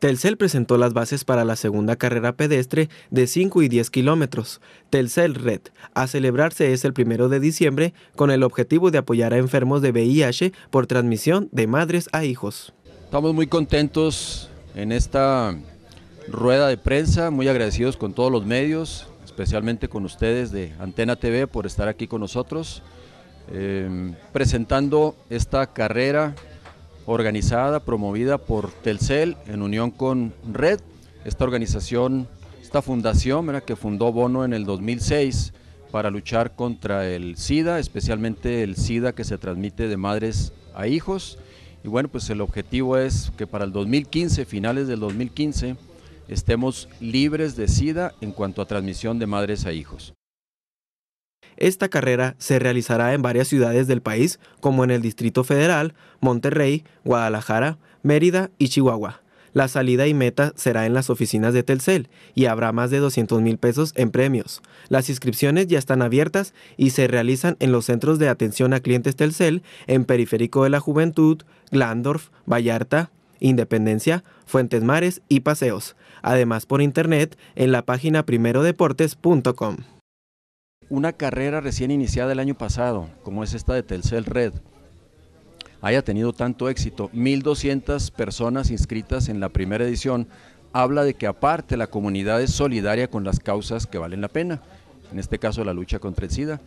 Telcel presentó las bases para la segunda carrera pedestre de 5 y 10 kilómetros, Telcel Red, a celebrarse es el primero de diciembre con el objetivo de apoyar a enfermos de VIH por transmisión de madres a hijos. Estamos muy contentos en esta rueda de prensa, muy agradecidos con todos los medios, especialmente con ustedes de Antena TV por estar aquí con nosotros, eh, presentando esta carrera organizada, promovida por Telcel en unión con Red, esta organización, esta fundación que fundó Bono en el 2006 para luchar contra el SIDA, especialmente el SIDA que se transmite de madres a hijos. Y bueno, pues el objetivo es que para el 2015, finales del 2015, estemos libres de SIDA en cuanto a transmisión de madres a hijos. Esta carrera se realizará en varias ciudades del país, como en el Distrito Federal, Monterrey, Guadalajara, Mérida y Chihuahua. La salida y meta será en las oficinas de Telcel y habrá más de 200 mil pesos en premios. Las inscripciones ya están abiertas y se realizan en los centros de atención a clientes Telcel en Periférico de la Juventud, Glandorf, Vallarta, Independencia, Fuentes Mares y Paseos. Además por internet en la página primerodeportes.com una carrera recién iniciada el año pasado, como es esta de Telcel Red, haya tenido tanto éxito, 1.200 personas inscritas en la primera edición, habla de que aparte la comunidad es solidaria con las causas que valen la pena, en este caso la lucha contra el SIDA.